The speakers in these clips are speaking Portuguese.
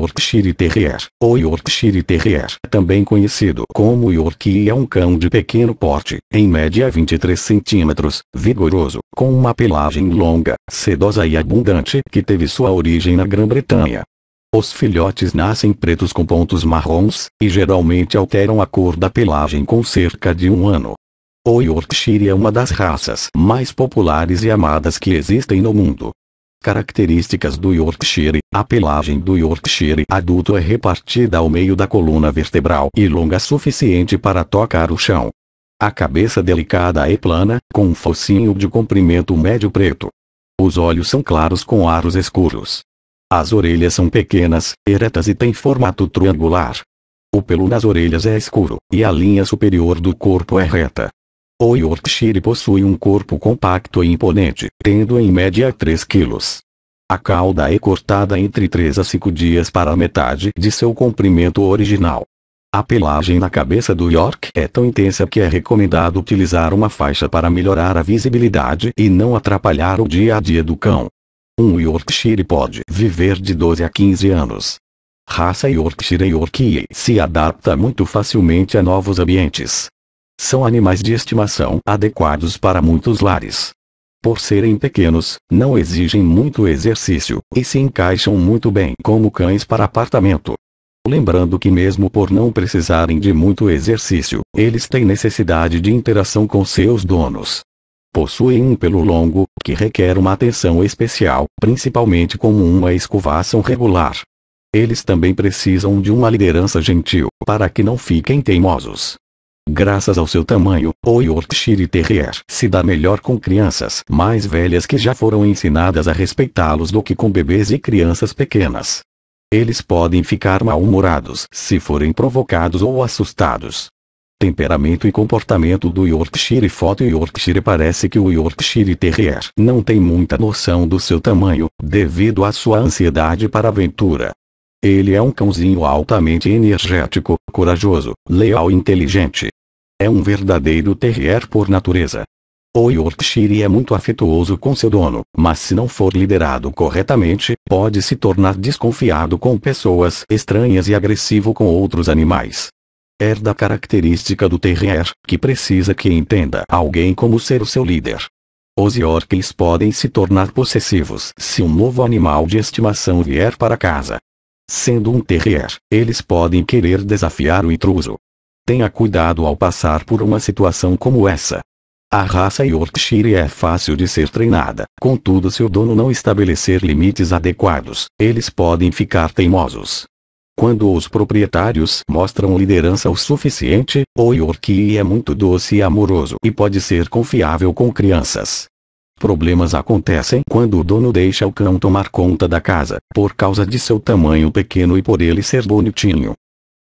Yorkshire Terrier. O Yorkshire Terrier, também conhecido como Yorkie, é um cão de pequeno porte, em média 23 centímetros, vigoroso, com uma pelagem longa, sedosa e abundante que teve sua origem na Grã-Bretanha. Os filhotes nascem pretos com pontos marrons, e geralmente alteram a cor da pelagem com cerca de um ano. O Yorkshire é uma das raças mais populares e amadas que existem no mundo. Características do Yorkshire. A pelagem do Yorkshire adulto é repartida ao meio da coluna vertebral e longa suficiente para tocar o chão. A cabeça delicada é plana, com um focinho de comprimento médio preto. Os olhos são claros com aros escuros. As orelhas são pequenas, eretas e têm formato triangular. O pelo nas orelhas é escuro, e a linha superior do corpo é reta. O Yorkshire possui um corpo compacto e imponente, tendo em média 3 kg. A cauda é cortada entre 3 a 5 dias para a metade de seu comprimento original. A pelagem na cabeça do York é tão intensa que é recomendado utilizar uma faixa para melhorar a visibilidade e não atrapalhar o dia a dia do cão. Um Yorkshire pode viver de 12 a 15 anos. Raça Yorkshire Yorkie se adapta muito facilmente a novos ambientes, são animais de estimação adequados para muitos lares. Por serem pequenos, não exigem muito exercício e se encaixam muito bem como cães para apartamento. Lembrando que, mesmo por não precisarem de muito exercício, eles têm necessidade de interação com seus donos. Possuem um pelo longo, que requer uma atenção especial, principalmente como uma escovação regular. Eles também precisam de uma liderança gentil, para que não fiquem teimosos. Graças ao seu tamanho, o Yorkshire Terrier se dá melhor com crianças mais velhas que já foram ensinadas a respeitá-los do que com bebês e crianças pequenas. Eles podem ficar mal-humorados se forem provocados ou assustados. Temperamento e comportamento do Yorkshire Foto Yorkshire Parece que o Yorkshire Terrier não tem muita noção do seu tamanho, devido à sua ansiedade para aventura. Ele é um cãozinho altamente energético, corajoso, leal e inteligente, é um verdadeiro terrier por natureza. O Yorkshire é muito afetuoso com seu dono, mas se não for liderado corretamente, pode se tornar desconfiado com pessoas estranhas e agressivo com outros animais. Herda característica do terrier, que precisa que entenda alguém como ser o seu líder. Os Yorkies podem se tornar possessivos se um novo animal de estimação vier para casa. Sendo um terrier, eles podem querer desafiar o intruso, Tenha cuidado ao passar por uma situação como essa. A raça Yorkshire é fácil de ser treinada, contudo se o dono não estabelecer limites adequados, eles podem ficar teimosos. Quando os proprietários mostram liderança o suficiente, o Yorkie é muito doce e amoroso e pode ser confiável com crianças. Problemas acontecem quando o dono deixa o cão tomar conta da casa, por causa de seu tamanho pequeno e por ele ser bonitinho.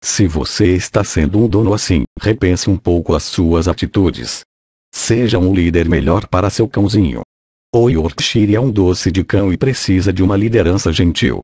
Se você está sendo um dono assim, repense um pouco as suas atitudes. Seja um líder melhor para seu cãozinho. O Yorkshire é um doce de cão e precisa de uma liderança gentil.